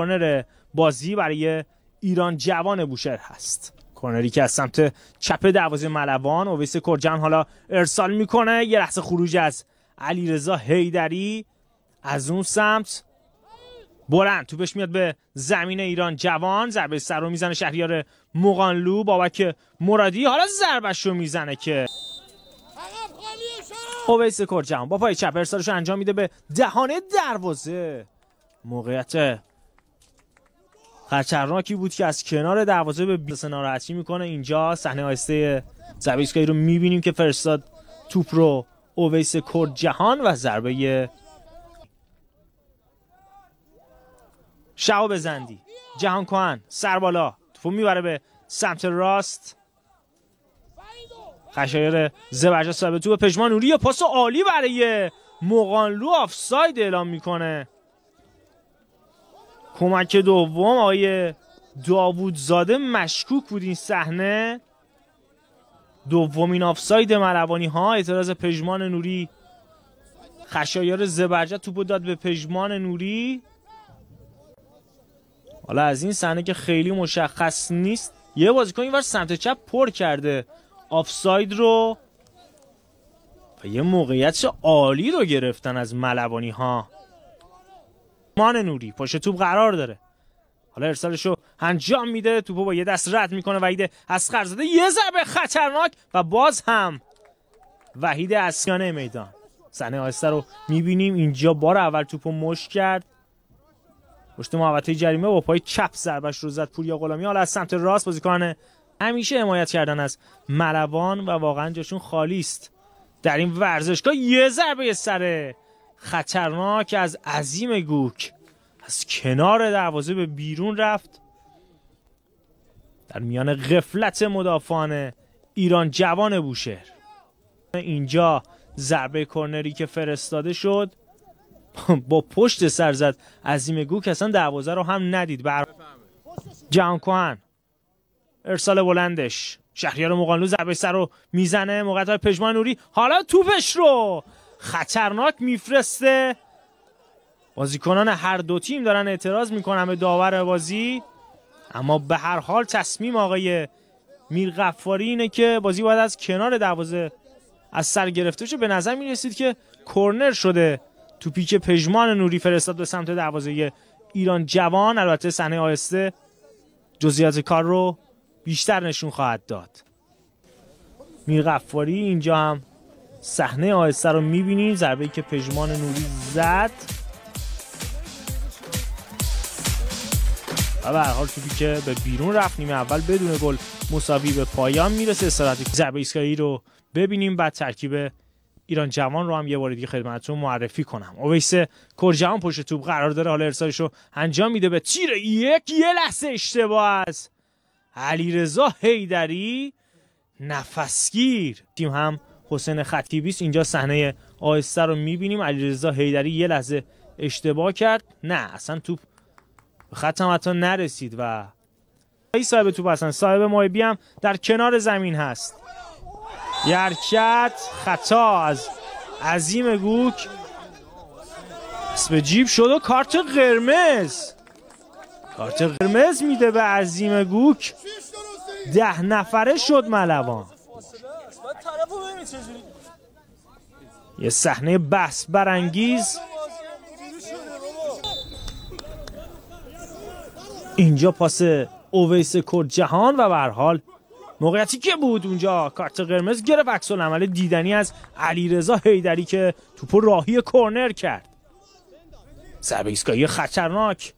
کورنر بازی برای ایران جوان بوشهر هست کورنری که از سمت چپ دروازه ملوان اویس کرجان حالا ارسال میکنه یه لحظه خروج از علی علیرضا هیدری از اون سمت بلند توپش میاد به زمین ایران جوان ضربه سر رو میزنه شهریار مقانلو بابک مرادی حالا ضربش رو میزنه که اویس کرجان با پای چپ ارسالش انجام میده به دهانه دروازه موقعیت خطرناکی بود که از کنار دروازه به بیس ناراحتی میکنه اینجا صحنه آیسته زبیسکایی رو میبینیم که فرستاد توپ رو اویس کرد جهان و ضربه شعب بزندی جهان کوهن سر بالا توپو میبره به سمت راست خشایر زبرجا صاحب توپ پژمان نوری پاس عالی برای موغانلو آفساید اعلام میکنه کمک دوم آقای داوودزاده مشکوک بود این صحنه دومین آفساید ملوانی ها اعتراض پژمان نوری خشایار زبرجه توپ داد به پژمان نوری حالا از این صحنه که خیلی مشخص نیست یه بازیکن اینور سمت چپ پر کرده آفساید رو و یه موقعیت عالی رو گرفتن از ملوانی ها لقمان نوری پشت توپ قرار داره حالا ارسالشو انجام میده توپو با یه دست رد میکنه وحید از زده یه ضربه خطرناک و باز هم وحید اسیانه میدان صحنه آهسته رو میبینیم اینجا بار اول توپو مش کرد پشت محوطه جریمه با پای چپ ضربش رو زد پوریا غلامی حالا از سمت راست بازیکن همیشه حمایت کردن از ملوان و واقعا جاشون خالی است در این ورزشگاه یه ضربه سره. خطرناک از عظیم گوک از کنار دروازه به بیرون رفت در میان غفلت مدافعان ایران جوان بوشهر اینجا ضربه کرنری که فرستاده شد با پشت سر زد عظیم گوک اصلا دروازه رو هم ندید بر جهان کوهن ارسال بلندش شهریار مقانلو ضربه سر رو میزنه موقع های پژمان نوری حالا توپش رو خطرناک میفرسته بازیکنان هر دو تیم دارن اعتراض میکنن به داور بازی اما به هر حال تصمیم آقای میرغفاری اینه که بازی باید از کنار دروازه از سر گرفته شده به نظر میرسید که کرنر شده تو پیک پژمان نوری فرستاد به سمت دروازه ایران جوان البته صحنه آهسته جزئیات کار رو بیشتر نشون خواهد داد میرغفاری اینجا هم صحنه آهسته رو میبینیم ضربه که پژمان نوری زد و به حال توپی که به بیرون رفت نیمه اول بدون گل مساوی به پایان میرسه استراتژی ضربه ایستگاهی رو ببینیم بعد ترکیب ایران جوان رو هم یه بار دیگه خدمتتون معرفی کنم اویس کرجان پشت توپ قرار داره حالا ارسالش رو انجام میده به تیر یک یه لحظه اشتباه است علیرضا هیدری نفسگیر تیم هم حسین خطیبی است اینجا صحنه آهسته رو میبینیم علیرضا حیدری یه لحظه اشتباه کرد نه اصلا توپ به خط هم حتی نرسید و ای صاحب توپ اصلا صاحب مایبی هم در کنار زمین هست یرکت خطا از عظیم گوک به جیب شد و کارت قرمز کارت قرمز میده به عظیم گوک ده نفره شد ملوان یه صحنه بحث برانگیز اینجا پاس اویس کرد جهان و به حال موقعیتی که بود اونجا کارت قرمز گرفت عکس عمل دیدنی از علیرضا حیدری که توپو راهی کرنر کرد سبیسکایی خطرناک